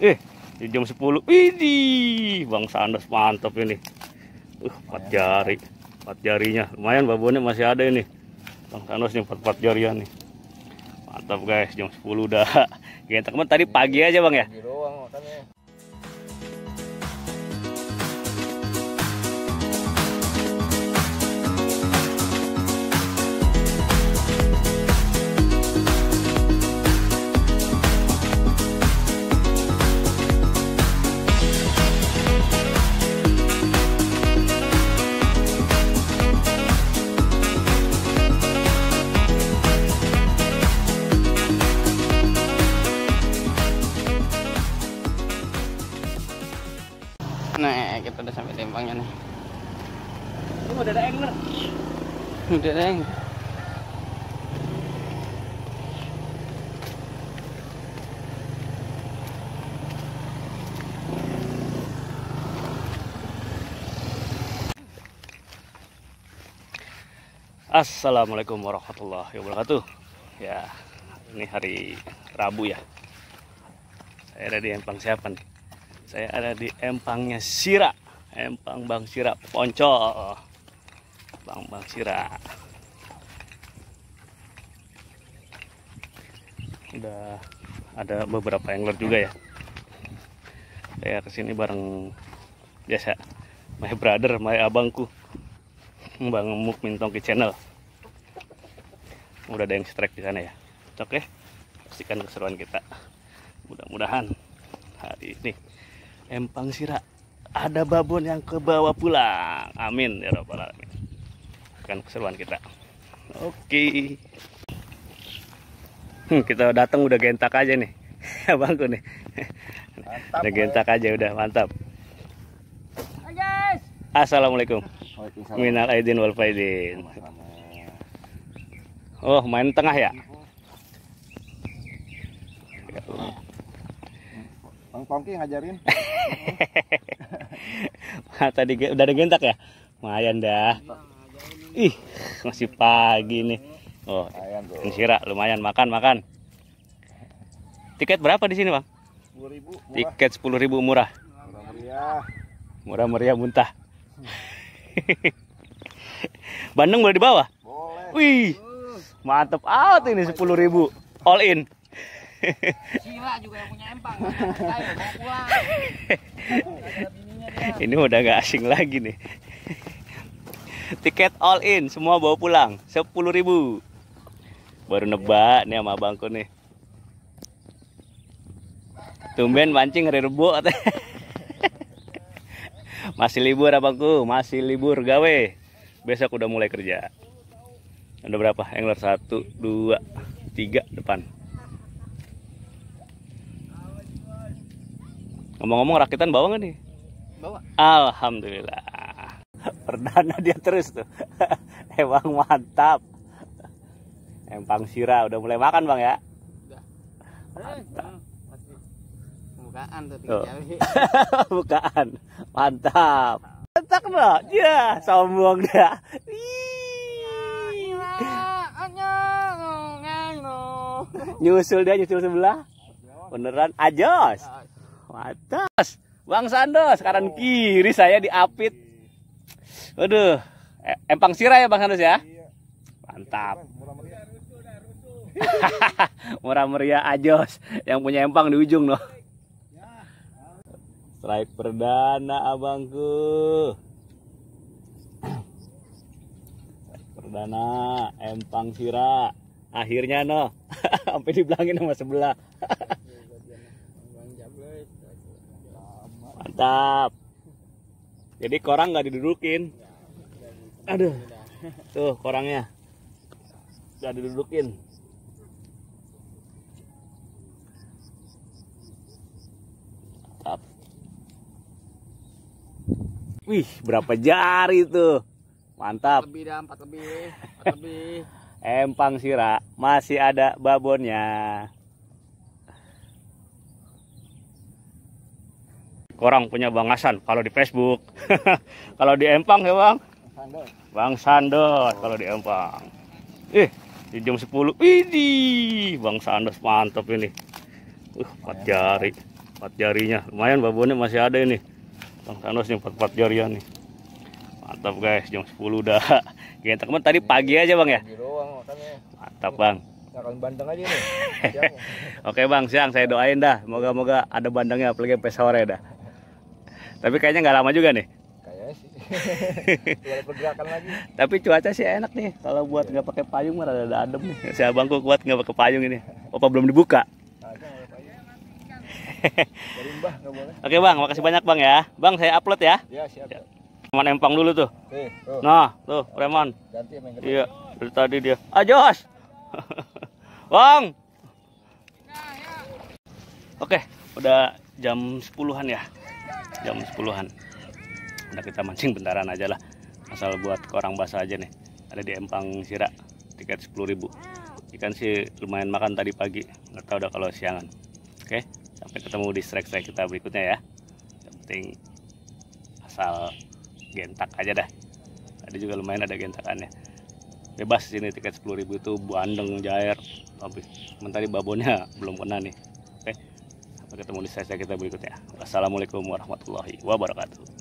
Eh, di jam 10. ini Bang Sandas mantap ini. Uh, empat ya. jari. Empat jarinya. Lumayan babonnya masih ada ini. Bang Sandas nih empat-empat jarian nih. Mantap guys, jam 10 udah. teman tadi pagi aja, Bang ya. Nah, kita gitu udah sampai lempangnya nih. Ini udah ada angler. Udah ada angler. Assalamualaikum warahmatullahi wabarakatuh Ya, ini hari Rabu ya Saya ada di Empang Siapan saya ada di empangnya Sira, empang Bang Sira Poncol. Bang Bang Sira. Udah ada beberapa angler juga ya. Saya kesini bareng biasa my brother, my abangku. Bang Muk Mintong ke channel. Udah ada yang strike di sana ya. Oke. Pastikan ya, keseruan kita. Mudah-mudahan hari ini empang sira ada babon yang ke bawah pulang amin ya robbal alamin akan keseruan kita oke hmm, kita datang udah gentak aja nih bangku nih mantap, udah gentak aja udah mantap assalamualaikum minal aidin wal faidin oh main tengah ya Bang Pongki ngajarin. Tadi udah ada gentak ya? Lumayan dah. Ih, masih pagi nih. Oh, Sira lumayan makan makan. Tiket berapa di sini, Bang? 10 murah. Tiket 10 ribu murah. Murah meriah. Murah meriah muntah. Bandeng boleh dibawa? Boleh. Wih. Mantep out ini 10 ribu. All in. Gila juga yang punya empang. mau pulang. Ini udah gak asing lagi nih. Tiket all in, semua bawa pulang. 10 ribu. Baru nebak nih sama abangku nih. Tumben mancing hari Rebu Masih libur abangku, masih libur gawe. Besok udah mulai kerja. Ada berapa? Angler satu dua tiga depan. Ngomong-ngomong rakitan bawa nggak nih? Bawa. Alhamdulillah. Perdana dia terus tuh. Emang mantap. Empang sira udah mulai makan bang ya? Bukaan tuh oh. Bukaan. Mantap. Mantap loh Ya sombong dia. Nyusul dia nyusul sebelah. Beneran ajos. Wadas. Bang Sando, sekarang oh. kiri saya diapit. Waduh, e, empang sirah ya Bang Sando ya? Iya. Mantap. Murah meriah ajos yang punya empang di ujung loh. Strike perdana abangku. Strike perdana empang sirah. Akhirnya no, sampai dibilangin sama sebelah. mantap jadi korang nggak didudukin aduh tuh korangnya nggak didudukin mantap wih berapa jari tuh mantap lebih dah empat lebih empat lebih eh, empang sira masih ada babonnya Korang punya Bang Hasan kalau di Facebook. kalau di Empang ya Bang? Sandor. Bang Sandos kalau di Empang. Ih, eh, di jam 10. ini Bang Sandos mantap ini. Uh, empat jari. Empat jarinya. Lumayan babonnya masih ada ini. Bang Sandos nih empat-empat jarian nih. Mantap guys, jam 10 udah. Kita teman tadi pagi aja Bang ya. Mantap Bang. bandeng aja nih. Oke Bang, siang saya doain dah. Moga-moga ada bandengnya apalagi pesawat ya dah. Tapi kayaknya nggak lama juga nih. lagi. Tapi cuaca sih enak nih. Kalau buat nggak pakai payung mah ada adem nih. Si abangku kuat nggak pakai payung ini. Apa belum dibuka? Oke bang, makasih banyak bang ya. Bang saya upload ya. Iya siap. Cuman ya. empang dulu tuh. Nah, tuh preman. Iya, dari tadi dia. Ah, bang. Oke, udah jam sepuluhan ya jam 10-an udah kita mancing bentaran aja lah asal buat korang basah aja nih ada di empang sira tiket 10.000 ikan sih lumayan makan tadi pagi nggak tahu udah kalau siangan oke sampai ketemu di strike strike kita berikutnya ya yang penting asal gentak aja dah tadi juga lumayan ada gentakannya bebas sini tiket 10.000 itu bandeng jair tapi mentari babonnya belum pernah nih oke ketemu di sesi kita berikutnya. Wassalamualaikum warahmatullahi wabarakatuh.